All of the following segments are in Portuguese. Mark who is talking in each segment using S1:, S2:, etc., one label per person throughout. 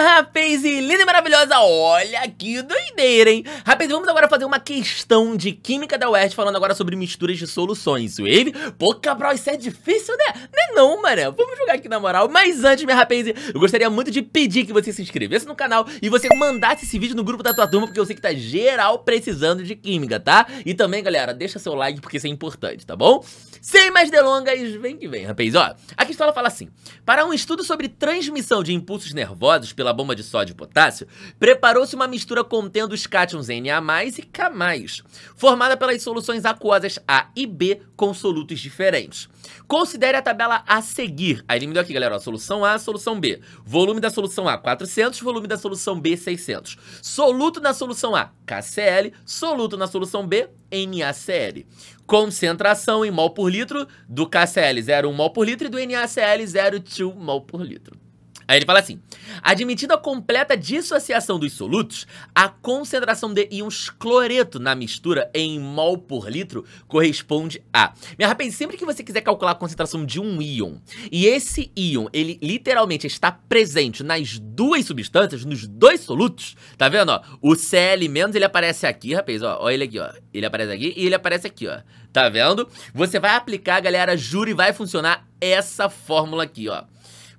S1: rapaz, linda e maravilhosa, olha que doideira, hein? Rapaz, vamos agora fazer uma questão de química da West falando agora sobre misturas de soluções, Wave. Pô, Cabral, isso é difícil, né? Não é não, mané. Vamos jogar aqui na moral. Mas antes, minha rapaz, eu gostaria muito de pedir que você se inscrevesse no canal e você mandasse esse vídeo no grupo da tua turma, porque eu sei que tá geral precisando de química, tá? E também, galera, deixa seu like, porque isso é importante, tá bom? Sem mais delongas, vem que vem, rapaz. Ó, a questão ela fala assim, para um estudo sobre transmissão de impulsos nervosos pelo pela bomba de sódio e potássio, preparou-se uma mistura contendo os cátions Na+, e K+, formada pelas soluções aquosas A e B com solutos diferentes. Considere a tabela a seguir. Aí ele me deu aqui, galera, ó, solução A, solução B. Volume da solução A, 400. Volume da solução B, 600. Soluto na solução A, KCl. Soluto na solução B, NaCl. Concentração em mol por litro do KCl, 0,1 mol por litro, e do NaCl, 0,2 mol por litro. Aí ele fala assim: admitida a completa dissociação dos solutos, a concentração de íons cloreto na mistura em mol por litro corresponde a. Minha rapaz, sempre que você quiser calcular a concentração de um íon, e esse íon, ele literalmente está presente nas duas substâncias, nos dois solutos, tá vendo? Ó? O Cl- ele aparece aqui, rapaz, ó, ele aqui, ó. Ele aparece aqui e ele aparece aqui, ó. Tá vendo? Você vai aplicar, galera, juro, e vai funcionar essa fórmula aqui, ó.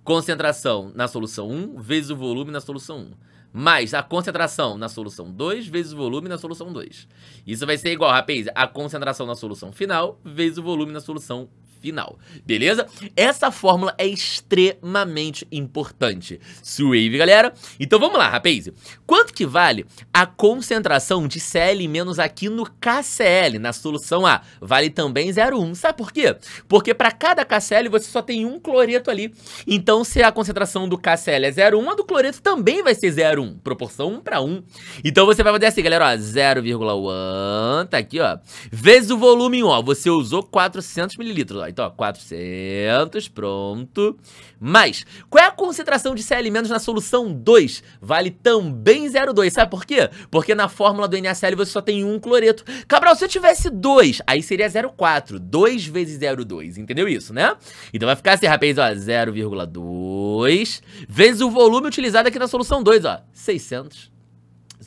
S1: Concentração na solução 1 vezes o volume na solução 1. Mais a concentração na solução 2 vezes o volume na solução 2. Isso vai ser igual, rapaz, a concentração na solução final vezes o volume na solução final, beleza? Essa fórmula é extremamente importante. Suave, galera. Então vamos lá, rapaz. Quanto que vale a concentração de Cl- aqui no KCl, na solução A? Vale também 0,1. Sabe por quê? Porque para cada KCl você só tem um cloreto ali. Então se a concentração do KCl é 0,1, a do cloreto também vai ser 0,1. Proporção 1 para 1. Então você vai fazer assim, galera, ó, 0,1, tá aqui, ó. Vezes o volume, ó, você usou 400 mililitros, ó. Então, ó, 400, pronto. Mas, qual é a concentração de Cl- na solução 2? Vale também 0,2. Sabe por quê? Porque na fórmula do NaCl você só tem um cloreto. Cabral, se eu tivesse 2, aí seria 0,4. 2 vezes 0,2. Entendeu isso, né? Então vai ficar assim, rapaz, ó, 0,2 vezes o volume utilizado aqui na solução 2, ó, 600.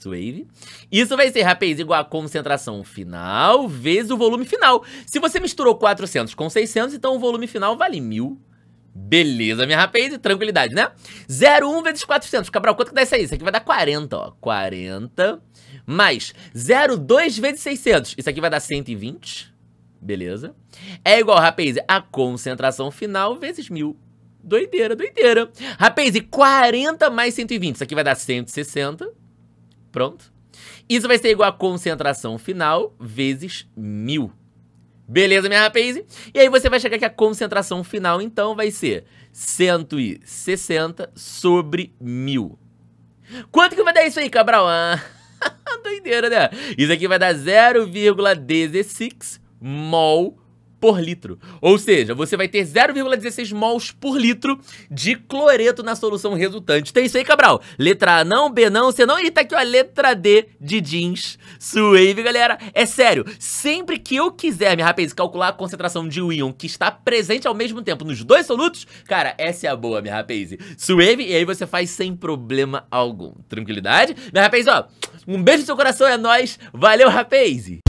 S1: Wave. Isso vai ser, rapaz, igual a concentração final vezes o volume final. Se você misturou 400 com 600, então o volume final vale 1000. Beleza, minha rapaz, tranquilidade, né? 0,1 vezes 400. Cabral, quanto que dá isso aí? Isso aqui vai dar 40, ó. 40 mais 0,2 vezes 600. Isso aqui vai dar 120. Beleza. É igual, rapaz, a concentração final vezes 1000. Doideira, doideira. Rapaz, e 40 mais 120. Isso aqui vai dar 160. Pronto. Isso vai ser igual a concentração final vezes mil. Beleza, minha rapaz? E aí você vai chegar que a concentração final, então, vai ser 160 sobre mil. Quanto que vai dar isso aí, Cabral? Ah, doideira, né? Isso aqui vai dar 0,16 mol por litro. Ou seja, você vai ter 0,16 mols por litro de cloreto na solução resultante. Tem isso aí, Cabral? Letra A não, B não, C não. E tá aqui, ó, letra D de jeans. Suave, galera. É sério, sempre que eu quiser, minha rapaz, calcular a concentração de íon que está presente ao mesmo tempo nos dois solutos, cara, essa é a boa, minha rapaz. Suave, e aí você faz sem problema algum. Tranquilidade? Minha rapaz, ó, um beijo no seu coração, é nóis. Valeu, rapaz!